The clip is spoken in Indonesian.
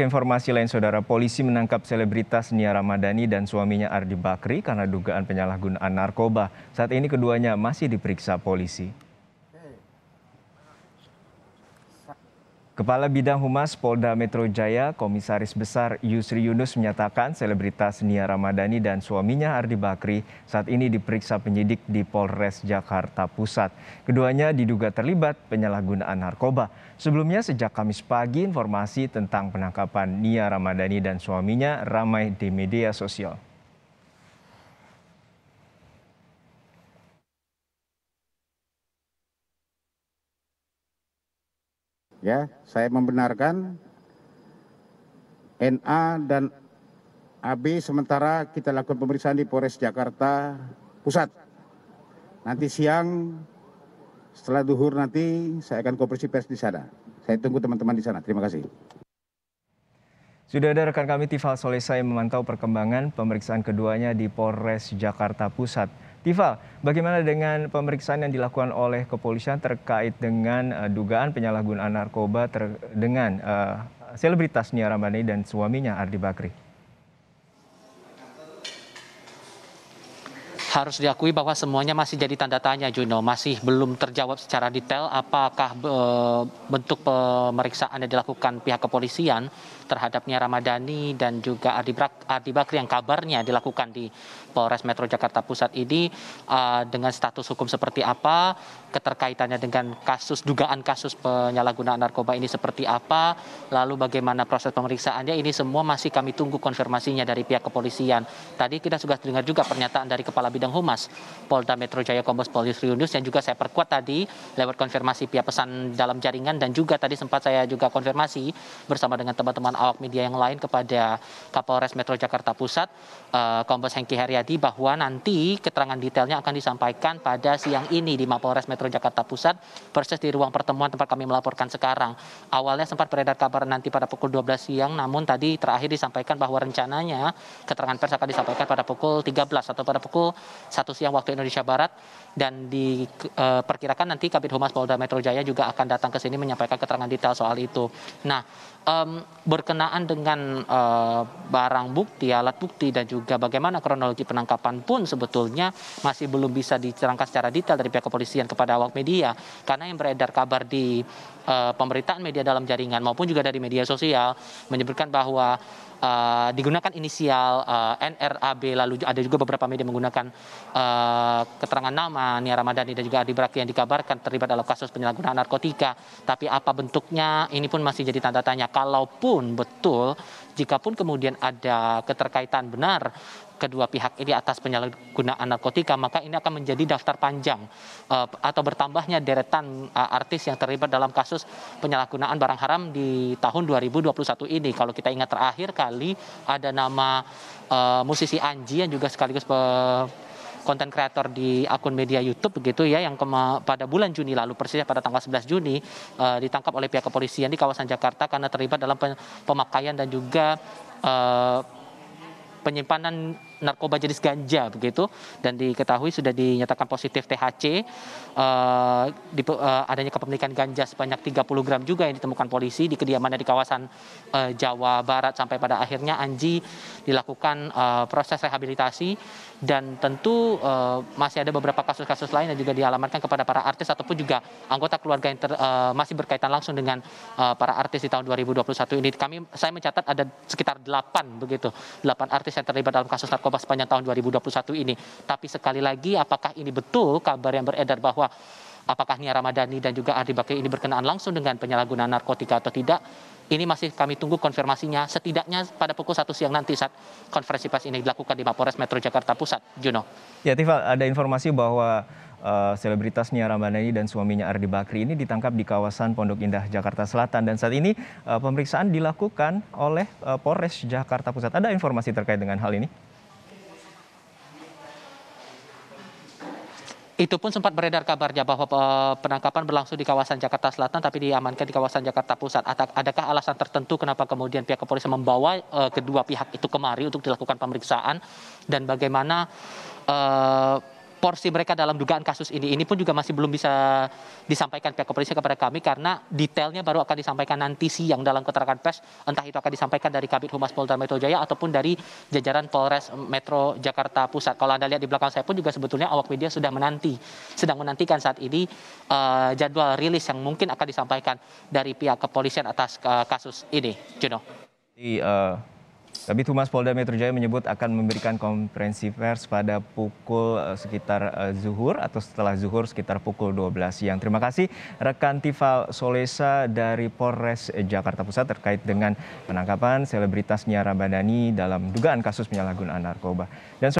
ke informasi lain saudara, polisi menangkap selebritas Nia Ramadhani dan suaminya Ardi Bakri karena dugaan penyalahgunaan narkoba. Saat ini keduanya masih diperiksa polisi. Kepala Bidang Humas Polda Metro Jaya, Komisaris Besar Yusri Yunus menyatakan selebritas Nia Ramadhani dan suaminya Ardi Bakri saat ini diperiksa penyidik di Polres Jakarta Pusat. Keduanya diduga terlibat penyalahgunaan narkoba. Sebelumnya sejak Kamis pagi informasi tentang penangkapan Nia Ramadhani dan suaminya ramai di media sosial. ya saya membenarkan NA dan AB sementara kita lakukan pemeriksaan di Polres Jakarta Pusat. Nanti siang setelah duhur nanti saya akan konversi pers di sana. Saya tunggu teman-teman di sana. Terima kasih. Sudah ada rekan kami Tifal Solesai memantau perkembangan pemeriksaan keduanya di Polres Jakarta Pusat. Tifa, bagaimana dengan pemeriksaan yang dilakukan oleh kepolisian terkait dengan uh, dugaan penyalahgunaan narkoba ter dengan uh, selebritas Nia Ramani dan suaminya Ardi Bakri? harus diakui bahwa semuanya masih jadi tanda tanya Juno, masih belum terjawab secara detail apakah e, bentuk pemeriksaan yang dilakukan pihak kepolisian terhadapnya Ramadhani dan juga Adi, Brak, Adi Bakri yang kabarnya dilakukan di Polres Metro Jakarta Pusat ini e, dengan status hukum seperti apa, keterkaitannya dengan kasus dugaan kasus penyalahgunaan narkoba ini seperti apa, lalu bagaimana proses pemeriksaannya ini semua masih kami tunggu konfirmasinya dari pihak kepolisian. Tadi kita sudah dengar juga pernyataan dari Kepala Bidang bidang humas Polda Metro Jaya Kombes Pol Yunus yang juga saya perkuat tadi lewat konfirmasi pihak pesan dalam jaringan dan juga tadi sempat saya juga konfirmasi bersama dengan teman-teman awak media yang lain kepada Kapolres Metro Jakarta Pusat eh, Kombes Hengki Heriadi bahwa nanti keterangan detailnya akan disampaikan pada siang ini di Mapolres Metro Jakarta Pusat persis di ruang pertemuan tempat kami melaporkan sekarang. Awalnya sempat beredar kabar nanti pada pukul 12 siang namun tadi terakhir disampaikan bahwa rencananya keterangan pers akan disampaikan pada pukul 13 atau pada pukul satu siang waktu Indonesia Barat dan diperkirakan eh, nanti Kabit Humas Polda Metro Jaya juga akan datang ke sini menyampaikan keterangan detail soal itu. Nah, um, berkenaan dengan uh, barang bukti, alat bukti dan juga bagaimana kronologi penangkapan pun sebetulnya masih belum bisa diterangkan secara detail dari pihak kepolisian kepada awak media karena yang beredar kabar di uh, pemberitaan media dalam jaringan maupun juga dari media sosial menyebutkan bahwa uh, digunakan inisial uh, eh, NRAB lalu ada juga beberapa media menggunakan uh, keterangan nama Nia Ramadhani dan juga Adi Brakti yang dikabarkan terlibat dalam kasus penyalahgunaan narkotika tapi apa bentuknya ini pun masih jadi tanda tanya kalaupun betul jika pun kemudian ada keterkaitan benar kedua pihak ini atas penyalahgunaan narkotika maka ini akan menjadi daftar panjang eh, atau bertambahnya deretan eh, artis yang terlibat dalam kasus penyalahgunaan barang haram di tahun 2021 ini kalau kita ingat terakhir kali ada nama eh, musisi Anji yang juga sekaligus konten kreator di akun media YouTube begitu ya yang kema- pada bulan Juni lalu persisnya pada tanggal 11 Juni uh, ditangkap oleh pihak kepolisian di kawasan Jakarta karena terlibat dalam pemakaian dan juga uh, penyimpanan narkoba jenis ganja begitu dan diketahui sudah dinyatakan positif THC uh, eh, di, uh, adanya kepemilikan ganja sebanyak 30 gram juga yang ditemukan polisi di kediamannya di kawasan uh, Jawa Barat sampai pada akhirnya Anji dilakukan uh, proses rehabilitasi dan tentu uh, masih ada beberapa kasus-kasus lain yang juga dialamatkan kepada para artis ataupun juga anggota keluarga yang ter, uh, masih berkaitan langsung dengan uh, para artis di tahun 2021 ini kami saya mencatat ada sekitar 8 begitu 8 artis yang terlibat dalam kasus narkoba narkoba sepanjang tahun 2021 ini. Tapi sekali lagi apakah ini betul kabar yang beredar bahwa apakah Nia Ramadhani dan juga Ardi Bakri ini berkenaan langsung dengan penyalahgunaan narkotika atau tidak. Ini masih kami tunggu konfirmasinya setidaknya pada pukul 1 siang nanti saat konferensi pers ini dilakukan di Mapores Metro Jakarta Pusat. Juno. Ya Tifal, ada informasi bahwa uh, selebritas Nia Ramadhani dan suaminya Ardi Bakri ini ditangkap di kawasan Pondok Indah Jakarta Selatan dan saat ini uh, pemeriksaan dilakukan oleh uh, Polres Jakarta Pusat. Ada informasi terkait dengan hal ini? Itu pun sempat beredar kabarnya bahwa eh, penangkapan berlangsung di kawasan Jakarta Selatan tapi diamankan di kawasan Jakarta Pusat. Adakah alasan tertentu kenapa kemudian pihak kepolisian membawa eh, kedua pihak itu kemari untuk dilakukan pemeriksaan dan bagaimana eh, porsi mereka dalam dugaan kasus ini ini pun juga masih belum bisa disampaikan pihak kepolisian kepada kami karena detailnya baru akan disampaikan nanti siang dalam keterangan pers entah itu akan disampaikan dari Kabit Humas Polda Metro Jaya ataupun dari jajaran Polres Metro Jakarta Pusat. Kalau Anda lihat di belakang saya pun juga sebetulnya awak media sudah menanti sedang menantikan saat ini uh, jadwal rilis yang mungkin akan disampaikan dari pihak kepolisian atas uh, kasus ini. Juno. Di uh, eh, Kabit Humas Polda Metro Jaya menyebut akan memberikan konferensi pers pada pukul eh, sekitar eh, zuhur atau setelah zuhur sekitar pukul 12 siang. Terima kasih rekan Tifal Solesa dari Polres Jakarta Pusat terkait dengan penangkapan selebritas Nyara badani dalam dugaan kasus penyalahgunaan narkoba. Dan